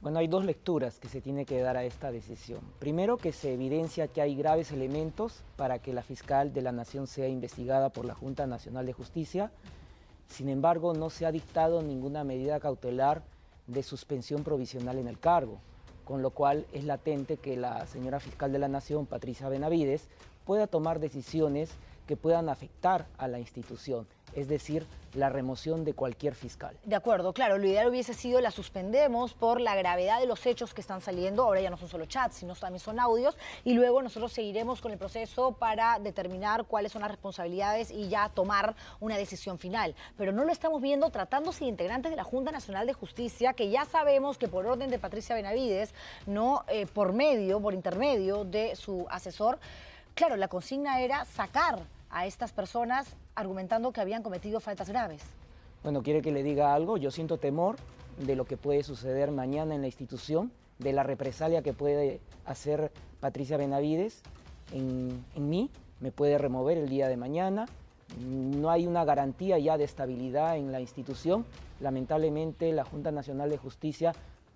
Bueno, hay dos lecturas que se tiene que dar a esta decisión. Primero, que se evidencia que hay graves elementos para que la fiscal de la Nación sea investigada por la Junta Nacional de Justicia. Sin embargo, no se ha dictado ninguna medida cautelar de suspensión provisional en el cargo, con lo cual es latente que la señora fiscal de la Nación, Patricia Benavides, pueda tomar decisiones que puedan afectar a la institución, es decir, la remoción de cualquier fiscal. De acuerdo, claro, lo ideal hubiese sido la suspendemos por la gravedad de los hechos que están saliendo, ahora ya no son solo chats, sino también son audios, y luego nosotros seguiremos con el proceso para determinar cuáles son las responsabilidades y ya tomar una decisión final. Pero no lo estamos viendo tratándose de integrantes de la Junta Nacional de Justicia, que ya sabemos que por orden de Patricia Benavides, no eh, por medio, por intermedio de su asesor, claro, la consigna era sacar a estas personas argumentando que habían cometido faltas graves. Bueno, quiere que le diga algo, yo siento temor de lo que puede suceder mañana en la institución, de la represalia que puede hacer Patricia Benavides en, mí, me puede remover el día de mañana, no hay una garantía ya de estabilidad en la institución. Lamentablemente la Junta Nacional de Justicia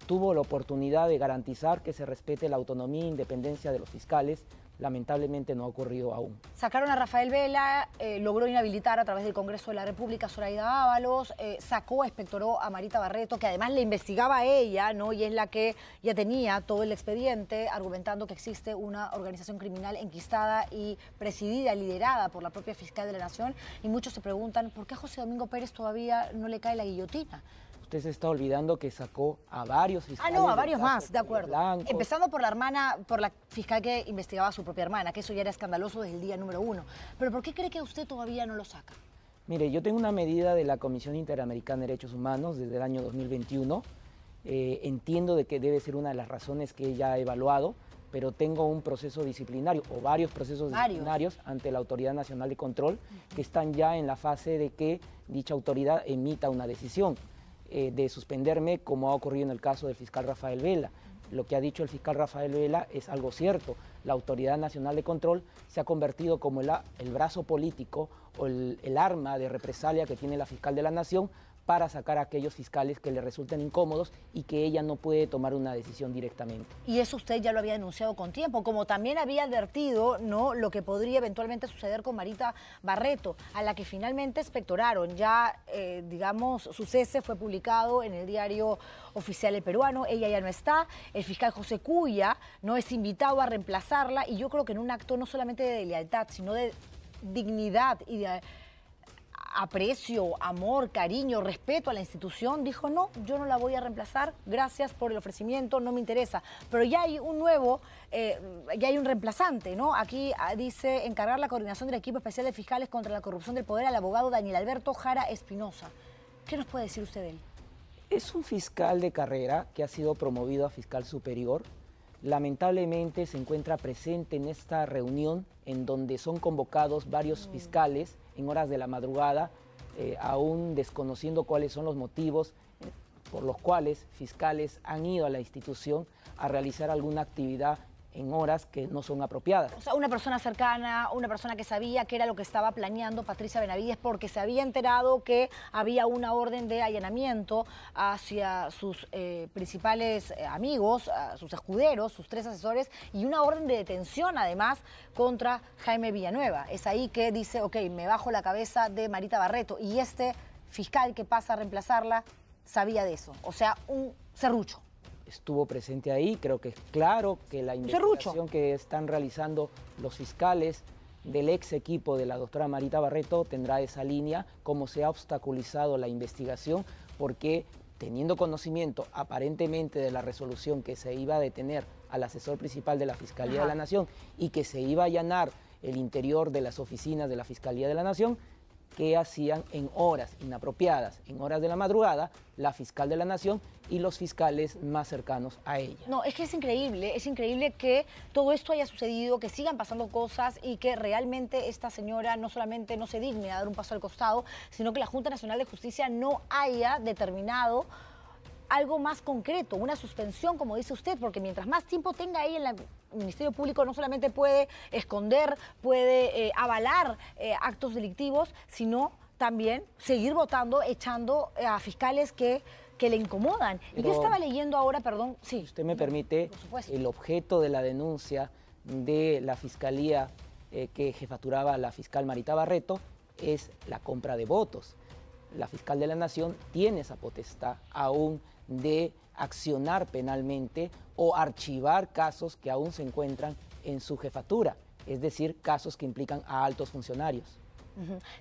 tuvo la oportunidad de garantizar que se respete la autonomía e independencia de los fiscales, lamentablemente no ha ocurrido aún. Sacaron a Rafael Vela, eh, logró inhabilitar a través del Congreso de la República a Zoraida Ábalos, eh, sacó, espectoró a Marita Barreto, que además le investigaba a ella, ¿no? Y es la que ya tenía todo el expediente, argumentando que existe una organización criminal enquistada y presidida, liderada por la propia fiscal de la Nación. Y muchos se preguntan, ¿por qué a José Domingo Pérez todavía no le cae la guillotina? se está olvidando que sacó a varios fiscales. Ah, no, a varios más, de acuerdo. Empezando por la hermana, por la fiscal que investigaba a su propia hermana, que eso ya era escandaloso desde el día número uno. Pero ¿por qué cree que usted todavía no lo saca? Mire, yo tengo una medida de la Comisión Interamericana de Derechos Humanos desde el año 2021. Eh, entiendo de que debe ser una de las razones que ella ha evaluado, pero tengo un proceso disciplinario o varios procesos disciplinarios ante la Autoridad Nacional de Control que están ya en la fase de que dicha autoridad emita una decisión. Eh, de suspenderme, como ha ocurrido en el caso del fiscal Rafael Vela. Lo que ha dicho el fiscal Rafael Vela es algo cierto. La Autoridad Nacional de Control se ha convertido como el, brazo político o el, el arma de represalia que tiene la fiscal de la Nación para sacar a aquellos fiscales que le resulten incómodos y que ella no puede tomar una decisión directamente. Y eso usted ya lo había denunciado con tiempo, como también había advertido ¿no? lo que podría eventualmente suceder con Marita Barreto, a la que finalmente espectoraron. Ya, eh, digamos, su cese fue publicado en el diario oficial Peruano, ella ya no está, el fiscal José Cuya no es invitado a reemplazarla y yo creo que en un acto no solamente de lealtad, sino de dignidad y de aprecio, amor, cariño, respeto a la institución, dijo, no, yo no la voy a reemplazar, gracias por el ofrecimiento, no me interesa. Pero ya hay un nuevo, eh, ya hay un reemplazante, ¿no? Aquí ah, dice encargar la coordinación del equipo especial de fiscales contra la corrupción del poder al abogado Daniel Alberto Jara Espinosa. ¿Qué nos puede decir usted de él? Es un fiscal de carrera que ha sido promovido a fiscal superior lamentablemente se encuentra presente en esta reunión en donde son convocados varios mm. fiscales en horas de la madrugada, eh, aún desconociendo cuáles son los motivos eh, por los cuales fiscales han ido a la institución a realizar alguna actividad en horas que no son apropiadas. O sea, una persona cercana, una persona que sabía que era lo que estaba planeando Patricia Benavides porque se había enterado que había una orden de allanamiento hacia sus eh, principales eh, amigos, sus escuderos, sus tres asesores y una orden de detención además contra Jaime Villanueva. Es ahí que dice, ok, me bajo la cabeza de Marita Barreto y este fiscal que pasa a reemplazarla sabía de eso. O sea, un serrucho estuvo presente ahí. Creo que es claro que la investigación que están realizando los fiscales del ex equipo de la doctora Marita Barreto tendrá esa línea, cómo se ha obstaculizado la investigación, porque teniendo conocimiento aparentemente de la resolución que se iba a detener al asesor principal de la Fiscalía de la Nación y que se iba a allanar el interior de las oficinas de la Fiscalía de la Nación, que hacían en horas inapropiadas, en horas de la madrugada, la fiscal de la nación y los fiscales más cercanos a ella. No, es que es increíble, es increíble que todo esto haya sucedido, que sigan pasando cosas y que realmente esta señora no solamente no se digne a dar un paso al costado, sino que la Junta Nacional de Justicia no haya determinado algo más concreto, una suspensión, como dice usted, porque mientras más tiempo tenga ahí en la el Ministerio Público no solamente puede esconder, puede eh, avalar eh, actos delictivos, sino también seguir votando, echando eh, a fiscales que le incomodan. y yo estaba leyendo ahora, perdón, sí. Usted me permite, el objeto de la denuncia de la fiscalía que jefaturaba la fiscal Marita Barreto es la compra de votos la fiscal de la Nación tiene esa potestad aún de accionar penalmente o archivar casos que aún se encuentran en su jefatura, es decir, casos que implican a altos funcionarios.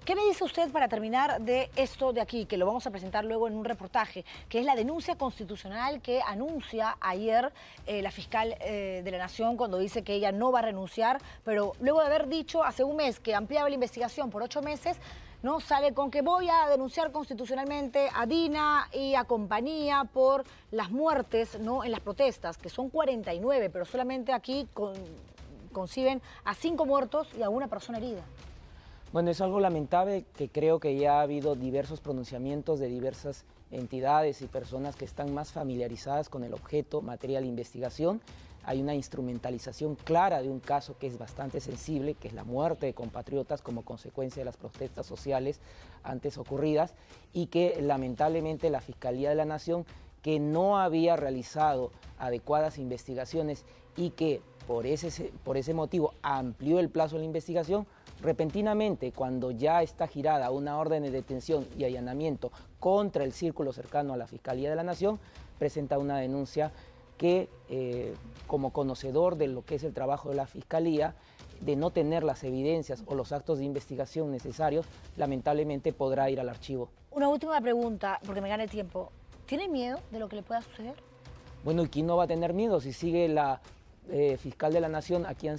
¿Qué me dice usted para terminar de esto de aquí, que lo vamos a presentar luego en un reportaje, que es la denuncia constitucional que anuncia ayer eh, la fiscal eh, de la Nación cuando dice que ella no va a renunciar, pero luego de haber dicho hace un mes que ampliaba la investigación por ocho meses, ¿no? Sale con que voy a denunciar constitucionalmente a Dina y a compañía por las muertes, ¿no? En las protestas, que son 49, pero solamente aquí conciben a cinco muertos y a una persona herida. Bueno, es algo lamentable que creo que ya ha habido diversos pronunciamientos de diversas entidades y personas que están más familiarizadas con el objeto, material, de investigación hay una instrumentalización clara de un caso que es bastante sensible, que es la muerte de compatriotas como consecuencia de las protestas sociales antes ocurridas y que lamentablemente la Fiscalía de la Nación, que no había realizado adecuadas investigaciones y que por ese, por ese motivo amplió el plazo de la investigación, repentinamente, cuando ya está girada una orden de detención y allanamiento contra el círculo cercano a la Fiscalía de la Nación, presenta una denuncia que eh, como conocedor de lo que es el trabajo de la Fiscalía, de no tener las evidencias o los actos de investigación necesarios, lamentablemente podrá ir al archivo. Una última pregunta, porque me gana el tiempo. ¿Tiene miedo de lo que le pueda suceder? Bueno, ¿y quién no va a tener miedo si sigue la eh, fiscal de la Nación a quien,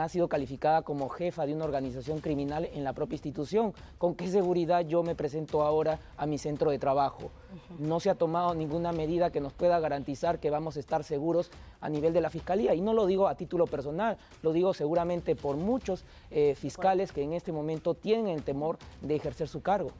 ha sido calificada como jefa de una organización criminal en la propia institución. ¿Con qué seguridad yo me presento ahora a mi centro de trabajo? No se ha tomado ninguna medida que nos pueda garantizar que vamos a estar seguros a nivel de la fiscalía. Y no lo digo a título personal, lo digo seguramente por muchos eh, fiscales que en este momento tienen el temor de ejercer su cargo.